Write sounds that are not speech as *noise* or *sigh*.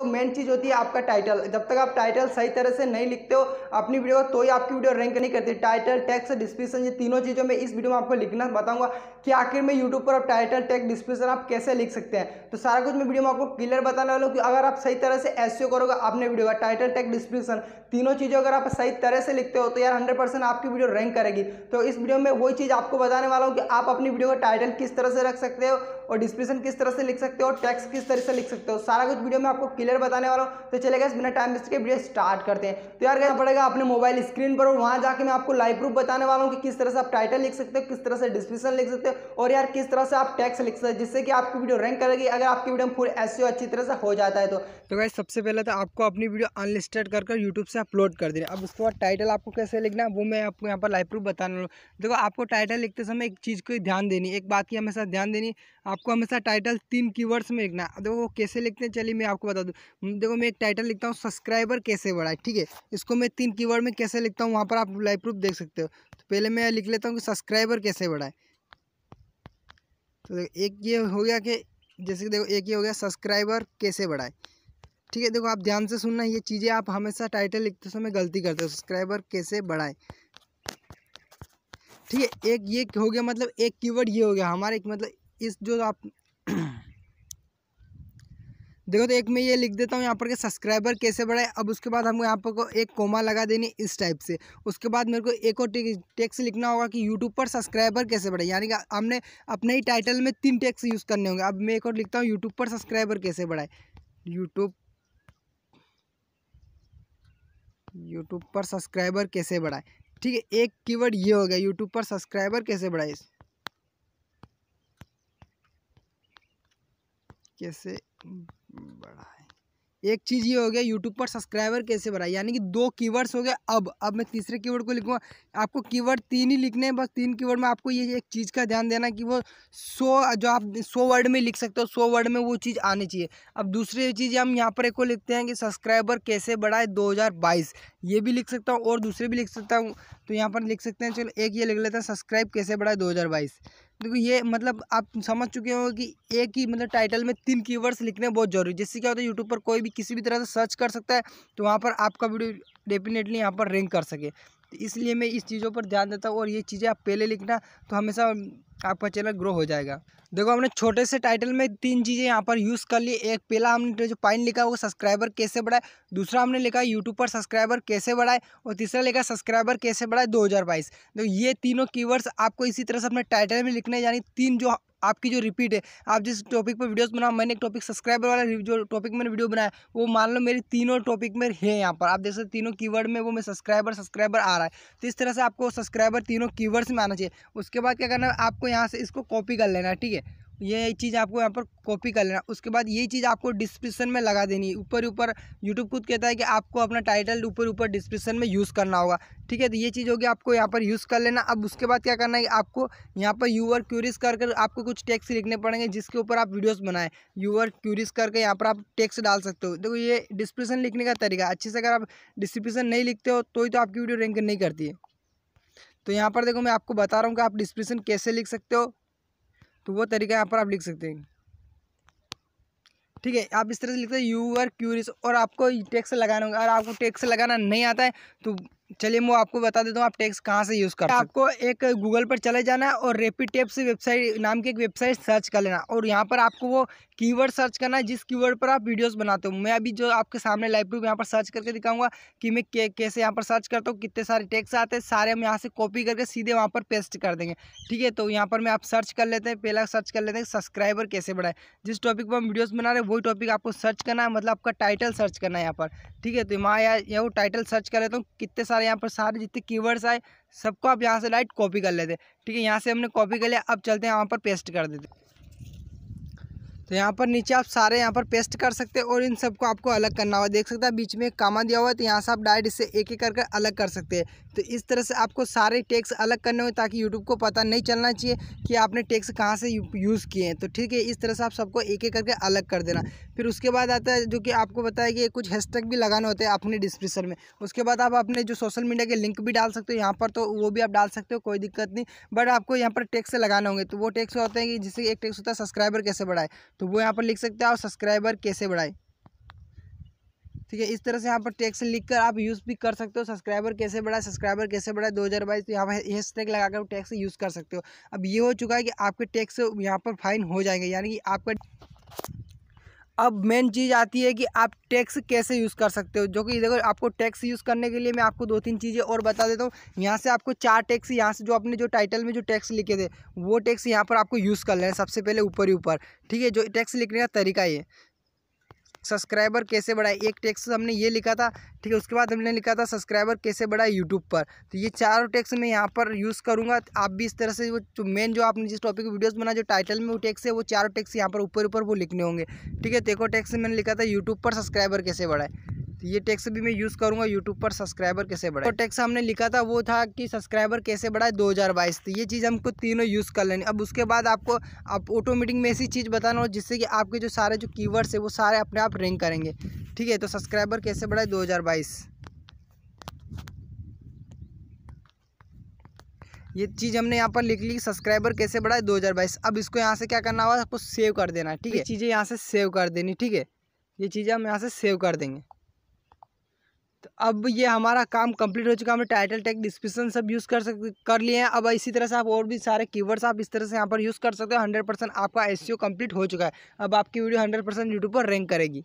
तो मेन चीज़ होती है आपका टाइटल जब तक आप टाइटल सही तरह से नहीं लिखते हो अपनी वीडियो तो ही आपकी वीडियो रैंक नहीं करती टाइटल टैक्स डिस्क्रिप्शन ये तीनों चीज़ों में इस वीडियो में आपको लिखना बताऊंगा कि आखिर में यूट्यूब पर आप टाइटल टैक्स डिस्क्रिप्शन आप कैसे लिख सकते हैं तो सारा कुछ मैं वीडियो में आपको क्लियर बताने वाला हूँ कि अगर आप सही तरह से एस करोगे अपने वीडियो का टाइटल टैक्स डिस्क्रिप्शन तीनों चीज़ों अगर आप सही तरह से लिखते हो तो यार हंड्रेड आपकी वीडियो रैंक करेगी तो इस वीडियो में वही चीज़ आपको बताने वाला हूँ कि आप अपनी वीडियो का टाइटल किस तरह से रख सकते हो और डिस्क्रिप्शन किस तरह से लिख सकते हो टैक्स किस तरह से लिख सकते हो सारा कुछ वीडियो में आपको क्लियर क्लियर बताने वाला हूँ तो चलेगा बिना टाइम वेस्ट के वीडियो स्टार्ट करते हैं तो यार कहना पड़ेगा अपने मोबाइल स्क्रीन पर और वहाँ जाकर मैं आपको लाइव प्रूफ बताने वाला हूँ कि किस तरह से आप टाइटल लिख सकते हो किस तरह से डिस्क्रिप्शन लिख सकते हो और यार किस तरह से आप टैक्स लिख सकते हो जिससे कि आपकी वीडियो रैंक करेगी अगर आपकी वीडियो फुल एस अच्छी तरह से हो जाता है तो, भाई तो सबसे पहले तो आपको अपनी वीडियो अनलिस्टेड कर यूट्यूब से अपलोड कर देना अब उसके बाद टाइटल आपको कैसे लिखना है वो मैं आपको यहाँ पर लाइव प्रूफ बताने वाला हूँ देखो आपको टाइटल लिखते समय एक चीज़ को ध्यान देनी एक बात की हमेशा ध्यान देनी आपको हमेशा टाइटल तीन कीवर्ड्स में लिखना है देखो वो कैसे लिखते हैं चलिए मैं आपको बता दूँ हम्म, देखो मैं एक टाइटल लिखता हूँ सब्सक्राइबर कैसे बढ़ाए ठीक है इसको मैं तीन कीवर्ड में कैसे लिखता हूँ वहाँ पर आप लाइव प्रूफ देख सकते हो तो पहले मैं लिख लेता हूँ कि सब्सक्राइबर कैसे बढ़ाए तो देखो एक ये हो गया कि जैसे कि देखो एक ये हो गया सब्सक्राइबर कैसे बढ़ाए ठीक है देखो आप ध्यान से सुनना ये चीज़ें आप हमेशा टाइटल लिखते समय गलती करते हो सब्सक्राइबर कैसे बढ़ाएं ठीक है एक ये हो गया मतलब एक कीवर्ड ये हो गया हमारे एक मतलब इस जो आप *clears throat* देखो तो एक मैं ये लिख देता हूँ यहाँ पर के सब्सक्राइबर कैसे बढ़ाए अब उसके बाद हमको यहाँ पर को एक कोमा लगा देनी इस टाइप से उसके बाद मेरे को एक और टेक्स लिखना होगा कि यूट्यूब पर सब्सक्राइबर कैसे बढ़े यानी कि हमने अपने ही टाइटल में तीन टेक्स यूज़ करने होंगे अब मैं एक और लिखता हूँ यूट्यूब पर सब्सक्राइबर कैसे बढ़ाए यूट्यूब यूट्यूब पर सब्सक्राइबर कैसे बढ़ाए ठीक है एक कीवर्ड ये हो गया यूट्यूब पर सब्सक्राइबर कैसे बढ़ाए कैसे बढ़ाएं एक चीज़ ये हो गया यूट्यूब पर सब्सक्राइबर कैसे बढ़ाए यानी कि दो कीवर्ड्स हो गए अब अब मैं तीसरे कीवर्ड को लिखूँगा आपको कीवर्ड तीन ही लिखने हैं बस तीन कीवर्ड में आपको ये एक चीज़ का ध्यान देना कि वो सो जो आप सो वर्ड में लिख सकते हो सो वर्ड में वो चीज़ आनी चाहिए अब दूसरी चीज़ हम यहाँ पर एक को लिखते हैं कि सब्सक्राइबर कैसे बढ़ाए दो ये भी लिख सकता हूँ और दूसरे भी लिख सकता हूँ तो यहाँ पर लिख सकते हैं चलो एक ये लिख लेते हैं सब्सक्राइब कैसे बढ़ाए दो हज़ार बाईस देखो ये मतलब आप समझ चुके हो कि एक ही मतलब टाइटल में तीन कीवर्ड्स लिखने बहुत जरूरी जिससे क्या होता है यूट्यूब पर कोई भी किसी भी तरह से सर्च कर सकता है तो वहाँ पर आपका वीडियो डेफिनेटली यहाँ पर रैंक कर सके तो इसलिए मैं इस चीज़ों पर ध्यान देता हूँ और ये चीज़ें आप पहले लिखना तो हमेशा आपका चैनल ग्रो हो जाएगा देखो हमने छोटे से टाइटल में तीन चीज़ें यहाँ पर यूज़ कर ली एक पहला हमने जो पॉइंट लिखा वो सब्सक्राइबर कैसे बढ़ाए दूसरा हमने लिखा यूट्यूब पर सब्सक्राइबर कैसे बढ़ाए और तीसरा लिखा सब्सक्राइबर कैसे बढ़ाए 2022 देखो तो ये तीनों कीवर्ड्स आपको इसी तरह से अपने टाइटल में लिखने यानी तीन जो आपकी जो रिपीट है आप जिस टॉपिक पर वीडियोस बना मैंने एक टॉपिक सब्सक्राइबर वाला जो टॉपिक मैंने वीडियो बनाया वो मान लो मेरी तीनों टॉपिक में है यहाँ पर आप देख सकते तीनों कीवर्ड में वो मैं सब्सक्राइबर सब्सक्राइबर आ रहा है तो इस तरह से आपको सब्सक्राइबर तीनों कीवर्ड्स में आना चाहिए उसके बाद क्या करना है आपको यहाँ से इसको कॉपी कर लेना है ठीक है ये चीज़ आपको यहाँ पर कॉपी कर लेना उसके बाद यही चीज़ आपको डिस्क्रिप्शन में लगा देनी है ऊपर ऊपर यूट्यूब खुद कहता है कि आपको अपना टाइटल ऊपर ऊपर डिस्क्रिप्शन में यूज़ करना होगा ठीक है तो ये चीज़ होगी आपको यहाँ पर यूज़ कर लेना अब उसके बाद क्या करना है आपको यहाँ पर यूअर क्यूरिस कर कर आपको कुछ टैक्स लिखने पड़ेंगे जिसके ऊपर आप वीडियोज़ बनाएं यूअर क्यूरिस करके यहाँ पर आप टैक्स डाल सकते हो देखो ये डिस्क्रिप्शन लिखने का तरीका अच्छे से अगर आप डिस्क्रिप्शन नहीं लिखते हो तो ही तो आपकी वीडियो रैंक नहीं करती है तो यहाँ पर देखो मैं आपको बता रहा हूँ कि आप डिस्क्रिप्शन कैसे लिख सकते हो तो वो तरीका यहाँ पर आप लिख सकते हैं ठीक है आप इस तरह से लिखते हैं यू आर क्यूरियस और आपको टैक्स लगाना होगा और आपको टैक्स लगाना नहीं आता है तो चलिए मैं आपको बता देता हूँ आप टैक्स कहाँ से यूज़ हैं आपको एक गूगल पर चले जाना है और रेपिड टेप्स वेबसाइट नाम की एक वेबसाइट सर्च कर लेना और यहाँ पर आपको वो कीवर्ड सर्च करना है जिस कीवर्ड पर आप वीडियोस बनाते हो मैं अभी जो आपके सामने लाइव प्रूफ यहाँ पर सर्च करके दिखाऊंगा कि मैं कैसे यहाँ पर सर्च करता हूँ कितने सारे टैक्स आते हैं सारे हम यहाँ से कॉपी करके सीधे वहाँ पर पेस्ट कर देंगे ठीक है तो यहाँ पर मैं आप सर्च कर लेते हैं पहला सर्च कर लेते हैं सब्सक्राइबर कैसे बढ़ाए जिस टॉपिक पर हम वीडियोज़ बना रहे वही टॉपिक आपको सर्च करना है मतलब आपका टाइटल सर्च करना है यहाँ पर ठीक है तो मैं यहाँ वो टाइटल सर्च कर लेता हूँ कितने सारे सारे यहाँ पर सारे जितने कीवर्ड्स आए सबको आप यहाँ से लाइट कॉपी कर लेते ठीक है यहाँ से हमने कॉपी कर लिया अब चलते हैं यहाँ पर पेस्ट कर देते तो यहाँ पर नीचे आप सारे यहाँ पर पेस्ट कर सकते हैं और इन सबको आपको अलग करना होगा देख सकते हैं बीच में एक कामा दिया हुआ है तो यहाँ से आप डायरेक्ट इसे एक एक करके अलग कर सकते हैं तो इस तरह से आपको सारे टैक्स अलग करने होंगे ताकि यूट्यूब को पता नहीं चलना चाहिए कि आपने टैक्स कहाँ से यूज़ किए हैं तो ठीक है इस तरह से आप सबको एक एक करके अलग कर देना फिर उसके बाद आता है जो कि आपको बताया कि कुछ हैशटैग भी लगाना होता है अपने डिस्क्रिप्शन में उसके बाद आप अपने जो सोशल मीडिया के लिंक भी डाल सकते हो यहाँ पर तो वो भी आप डाल सकते हो कोई दिक्कत नहीं बट आपको यहाँ पर टैक्स लगाना होंगे तो वो टैक्स होते हैं कि जिससे एक टैक्स होता है सब्सक्राइबर कैसे बढ़ाए तो वो यहाँ पर लिख सकते हैं आप सब्सक्राइबर कैसे बढ़ाएं ठीक है इस तरह से यहाँ पर टैक्स लिखकर आप यूज़ भी कर सकते हो सब्सक्राइबर कैसे बढ़ाए सब्सक्राइबर कैसे बढ़ाए दो हज़ार बाईस तो यहाँ पर हैश टैग कर टैक्स यूज़ कर सकते हो अब ये हो चुका है कि आपके टैक्स यहाँ पर फाइन हो जाएंगे यानी कि आपका अब मेन चीज़ आती है कि आप टैक्स कैसे यूज़ कर सकते हो जो कि देखो आपको टैक्स यूज़ करने के लिए मैं आपको दो तीन चीज़ें और बता देता हूँ यहाँ से आपको चार टैक्स यहाँ से जो आपने जो टाइटल में जो टैक्स लिखे थे वो टैक्स यहाँ पर आपको यूज़ कर लेना सबसे पहले ऊपर ही ऊपर ठीक है जो टैक्स लिखने का तरीका ये सब्सक्राइबर कैसे बढ़ाए एक टेक्स्ट हमने ये लिखा था ठीक है उसके बाद हमने लिखा था सब्सक्राइबर कैसे बढ़ाए यूट्यूब पर तो ये चारों टेक्स्ट मैं यहाँ पर यूज़ करूँगा आप भी इस तरह से वो जो मेन जो आपने जिस टॉपिक की वीडियोस बना जो टाइटल में वो टेक्स है वो चारों टेक्स यहाँ पर ऊपर ऊपर वो लिखने होंगे ठीक है तो एक और मैंने लिखा था यूट्यूब पर सब्सक्राइबर कैसे बढ़ाए तो ये टैक्स भी मैं यूज़ करूँगा यूट्यूब पर सब्सक्राइबर कैसे बढ़ाए तो टैक्स हमने लिखा था वो था कि सब्सक्राइबर कैसे बढ़ाए बाईस तो ये चीज़ हमको तीनों यूज़ कर लेनी अब उसके बाद आपको आप ऑटोमेटिक में ऐसी चीज़ बताना हो जिससे कि आपके जो सारे जो कीवर्ड्स है वो सारे अपने आप रैंक करेंगे ठीक है तो सब्सक्राइबर कैसे बढ़ाए दो ये चीज़ हमने यहाँ पर लिख ली सब्सक्राइबर कैसे बढ़ाए बाईस अब इसको यहाँ से क्या करना होगा आपको सेव कर देना है ठीक है चीज़ें यहाँ से सेव कर देनी ठीक है ये चीज़ें हम यहाँ से सेव कर देंगे अब ये हमारा काम कंप्लीट हो चुका है हमने टाइटल टैग डिस्क्रिप्शन सब यूज़ कर सक कर लिए हैं अब इसी तरह से आप और भी सारे कीवर्ड्स आप इस तरह से यहाँ पर यूज़ कर सकते हो हंड्रेड परसेंट आपका एस कंप्लीट e हो चुका है अब आपकी वीडियो हंड्रेड परसेंट यूट्यूब पर रैंक करेगी